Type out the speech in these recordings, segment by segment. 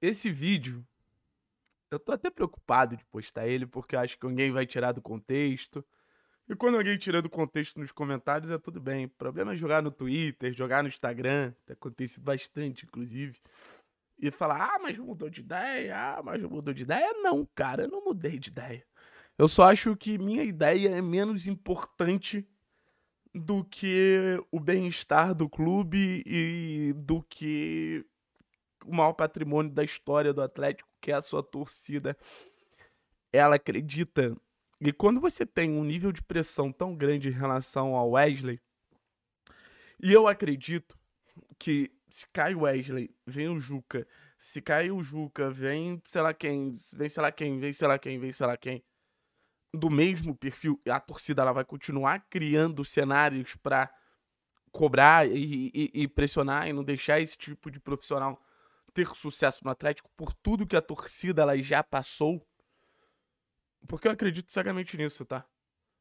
Esse vídeo, eu tô até preocupado de postar ele, porque eu acho que alguém vai tirar do contexto. E quando alguém tira do contexto nos comentários, é tudo bem. O problema é jogar no Twitter, jogar no Instagram, tem acontecido bastante, inclusive. E falar, ah, mas mudou de ideia, ah, mas mudou de ideia. Não, cara, eu não mudei de ideia. Eu só acho que minha ideia é menos importante do que o bem-estar do clube e do que o maior patrimônio da história do Atlético, que é a sua torcida. Ela acredita. E quando você tem um nível de pressão tão grande em relação ao Wesley, e eu acredito que se cai o Wesley, vem o Juca, se cai o Juca, vem sei lá quem, vem sei lá quem, vem sei lá quem, vem sei lá quem, do mesmo perfil, a torcida ela vai continuar criando cenários para cobrar e, e, e, pressionar e não deixar esse tipo de profissional ter sucesso no Atlético por tudo que a torcida ela já passou. Porque eu acredito cegamente nisso, tá?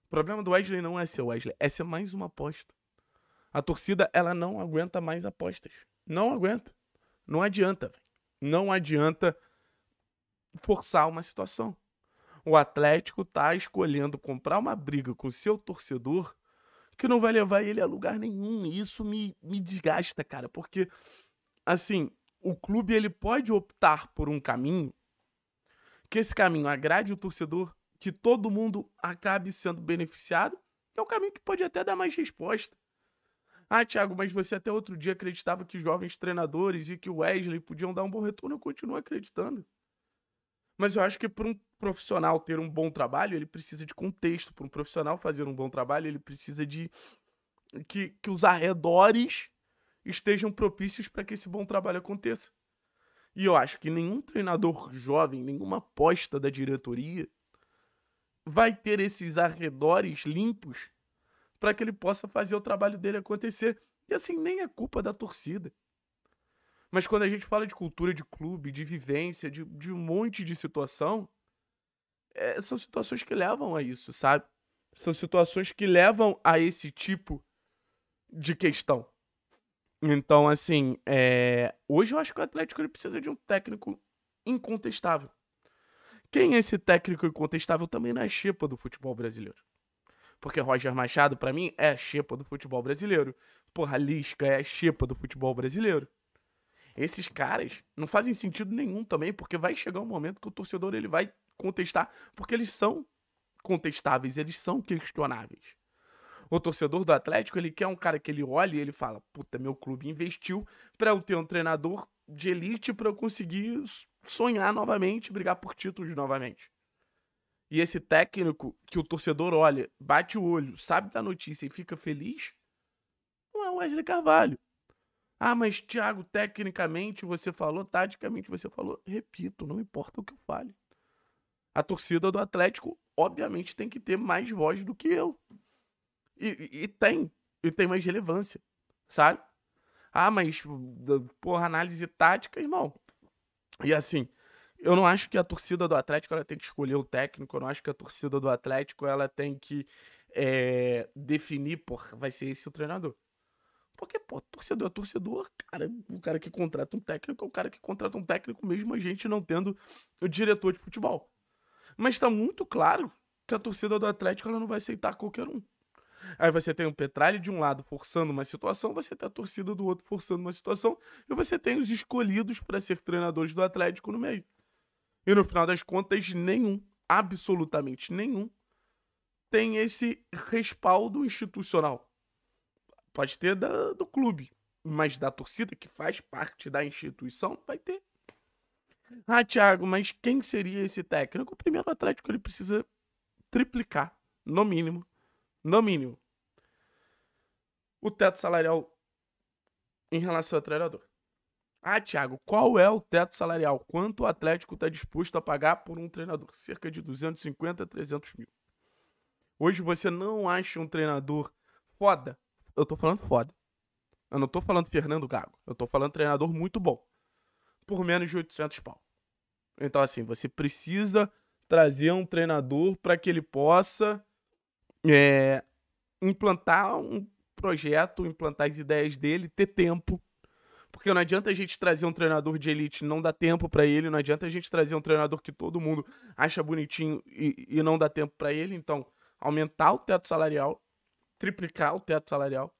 O problema do Wesley não é ser Wesley, é ser mais uma aposta. A torcida, ela não aguenta mais apostas. Não aguenta. Não adianta, véio. Não adianta forçar uma situação. O Atlético tá escolhendo comprar uma briga com o seu torcedor que não vai levar ele a lugar nenhum. E isso me, me desgasta, cara, porque, assim, o clube ele pode optar por um caminho que esse caminho agrade o torcedor, que todo mundo acabe sendo beneficiado, é um caminho que pode até dar mais resposta. Ah, Thiago, mas você até outro dia acreditava que jovens treinadores e que o Wesley podiam dar um bom retorno, eu continuo acreditando. Mas eu acho que para um profissional ter um bom trabalho, ele precisa de contexto. Para um profissional fazer um bom trabalho, ele precisa de que, que os arredores estejam propícios para que esse bom trabalho aconteça. E eu acho que nenhum treinador jovem, nenhuma aposta da diretoria vai ter esses arredores limpos para que ele possa fazer o trabalho dele acontecer. E assim, nem é culpa da torcida. Mas quando a gente fala de cultura de clube, de vivência, de, de um monte de situação, é, são situações que levam a isso, sabe? São situações que levam a esse tipo de questão. Então, assim, é... hoje eu acho que o Atlético ele precisa de um técnico incontestável. Quem é esse técnico incontestável também não é xepa do futebol brasileiro. Porque Roger Machado, para mim, é a xepa do futebol brasileiro. Porra, Lisca é a xepa do futebol brasileiro. Esses caras não fazem sentido nenhum também, porque vai chegar um momento que o torcedor ele vai contestar, porque eles são contestáveis, eles são questionáveis. O torcedor do Atlético, ele quer um cara que ele olhe e ele fala: "Puta, meu clube investiu para eu ter um treinador de elite para eu conseguir sonhar novamente, brigar por títulos novamente". E esse técnico que o torcedor olha, bate o olho, sabe da notícia e fica feliz, não é o Wesley Carvalho. Ah, mas Thiago, tecnicamente você falou, taticamente você falou. Repito, não importa o que eu fale. A torcida do Atlético, obviamente, tem que ter mais voz do que eu. E, e tem. E tem mais relevância, sabe? Ah, mas, uh, porra, análise tática, irmão. E assim, eu não acho que a torcida do Atlético ela tem que escolher o técnico, eu não acho que a torcida do Atlético ela tem que é, definir, porra, vai ser esse o treinador. Porque, pô, torcedor é torcedor, cara. O cara que contrata um técnico é o cara que contrata um técnico, mesmo a gente não tendo o diretor de futebol. Mas tá muito claro que a torcida do Atlético ela não vai aceitar qualquer um. Aí você tem o Petralha de um lado forçando uma situação, você tem a torcida do outro forçando uma situação, e você tem os escolhidos para ser treinadores do Atlético no meio. E no final das contas, nenhum, absolutamente nenhum, tem esse respaldo institucional. Pode ter da, do clube, mas da torcida, que faz parte da instituição, vai ter. Ah, Thiago, mas quem seria esse técnico? O primeiro Atlético ele precisa triplicar, no mínimo, no mínimo. O teto salarial em relação ao treinador. Ah, Thiago, qual é o teto salarial? Quanto o Atlético está disposto a pagar por um treinador? Cerca de 250 a 300 mil. Hoje você não acha um treinador foda. Eu tô falando foda. Eu não tô falando Fernando Gago. Eu tô falando treinador muito bom. Por menos de 800 pau. Então, assim, você precisa trazer um treinador para que ele possa é, implantar um projeto, implantar as ideias dele, ter tempo. Porque não adianta a gente trazer um treinador de elite, não dá tempo para ele, não adianta a gente trazer um treinador que todo mundo acha bonitinho e, e não dá tempo para ele. Então, aumentar o teto salarial, triplicar o teto salarial,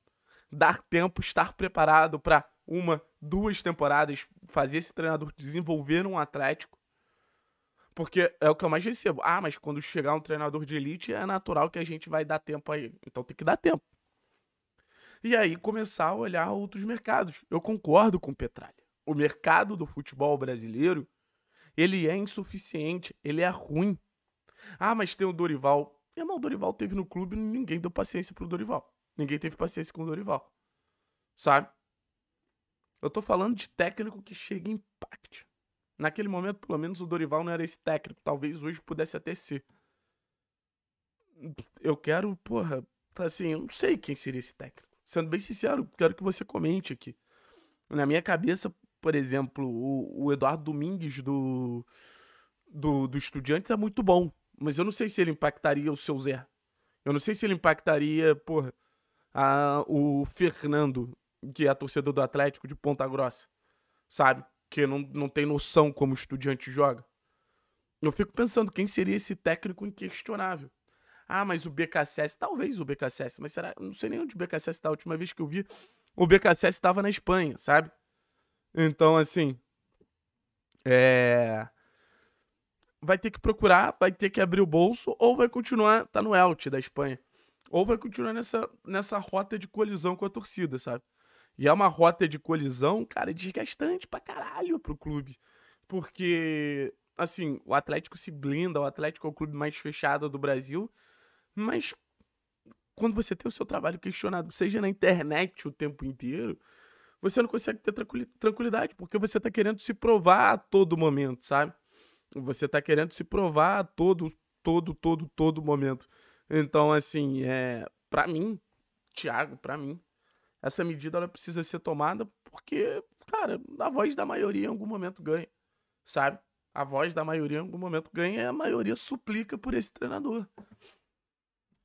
dar tempo, estar preparado para uma, duas temporadas, fazer esse treinador desenvolver um Atlético porque é o que eu mais recebo. Ah, mas quando chegar um treinador de elite, é natural que a gente vai dar tempo aí. Então tem que dar tempo. E aí começar a olhar outros mercados. Eu concordo com o Petralha. O mercado do futebol brasileiro, ele é insuficiente, ele é ruim. Ah, mas tem o Dorival. E o Dorival teve no clube e ninguém deu paciência pro Dorival. Ninguém teve paciência com o Dorival. Sabe? Eu tô falando de técnico que chega em impacte. Naquele momento, pelo menos, o Dorival não era esse técnico. Talvez hoje pudesse até ser. Eu quero, porra, assim, eu não sei quem seria esse técnico. Sendo bem sincero, quero que você comente aqui. Na minha cabeça, por exemplo, o, o Eduardo Domingues do, do, do Estudiantes é muito bom. Mas eu não sei se ele impactaria o seu Zé. Eu não sei se ele impactaria, porra, a, o Fernando, que é torcedor do Atlético de Ponta Grossa. Sabe? que não, não tem noção como o estudiante joga. Eu fico pensando quem seria esse técnico inquestionável. Ah, mas o BKSS, talvez o BKSS, mas será? Não sei nem onde o BKSS está. A última vez que eu vi, o BKSS estava na Espanha, sabe? Então, assim. É. Vai ter que procurar, vai ter que abrir o bolso, ou vai continuar, tá noElt da Espanha. Ou vai continuar nessa, nessa rota de colisão com a torcida, sabe? E é uma rota de colisão, cara, desgastante pra caralho pro clube. Porque, assim, o Atlético se blinda, o Atlético é o clube mais fechado do Brasil. Mas quando você tem o seu trabalho questionado, seja na internet o tempo inteiro, você não consegue ter tranquilidade, porque você tá querendo se provar a todo momento, sabe? Você tá querendo se provar a todo, todo, todo, todo momento. Então, assim, é, para mim, Thiago, para mim, essa medida ela precisa ser tomada porque, cara, a voz da maioria em algum momento ganha, sabe? A voz da maioria em algum momento ganha e a maioria suplica por esse treinador.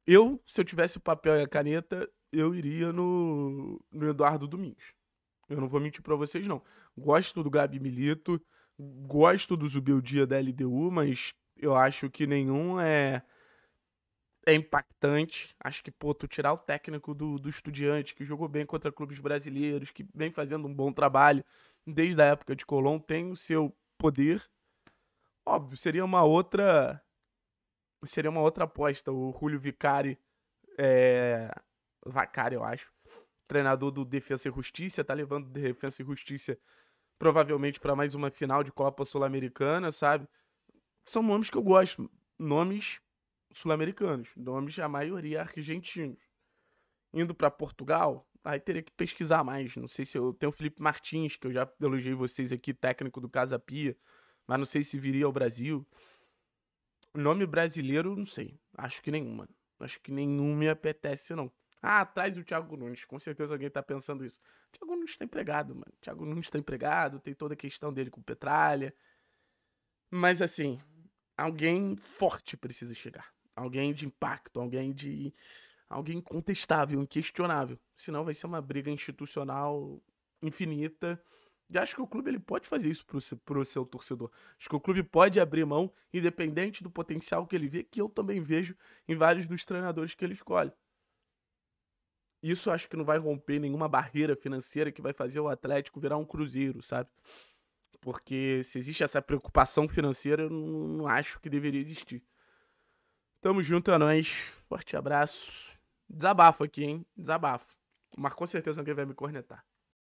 Eu, se eu tivesse o papel e a caneta, eu iria no, no Eduardo Domingos. Eu não vou mentir para vocês, não. Gosto do Gabi Milito, gosto do Zubildia da LDU, mas eu acho que nenhum é é impactante. Acho que, pô, tu tirar o técnico do, do estudiante, que jogou bem contra clubes brasileiros, que vem fazendo um bom trabalho desde a época de Colón, tem o seu poder. Óbvio, seria uma outra. Seria uma outra aposta. O Julio Vicari. É, Vacari, eu acho. Treinador do Defensa e Justiça, tá levando Defensa e Justiça provavelmente para mais uma final de Copa Sul-Americana, sabe? São nomes que eu gosto. Nomes sul-americanos, nomes a maioria argentinos. Indo para Portugal, aí teria que pesquisar mais. Não sei se eu tenho o Felipe Martins, que eu já elogiei vocês aqui, técnico do Casa Pia, mas não sei se viria ao Brasil. Nome brasileiro, não sei. Acho que nenhum, Acho que nenhum me apetece, não. Ah, atrás do Thiago Nunes. Com certeza alguém tá pensando isso. O Thiago Nunes tá empregado, mano. O Thiago Nunes tá empregado, tem toda a questão dele com Petralha. Mas assim, alguém forte precisa chegar. Alguém de impacto, alguém de. Alguém incontestável, inquestionável. Senão vai ser uma briga institucional infinita. E acho que o clube ele pode fazer isso pro, pro seu torcedor. Acho que o clube pode abrir mão, independente do potencial que ele vê, que eu também vejo em vários dos treinadores que ele escolhe. Isso acho que não vai romper nenhuma barreira financeira que vai fazer o Atlético virar um Cruzeiro, sabe? Porque se existe essa preocupação financeira, eu não, não acho que deveria existir. Tamo junto, é nóis. Forte abraço. Desabafo aqui, hein? Desabafo. Mas com certeza alguém vai me cornetar.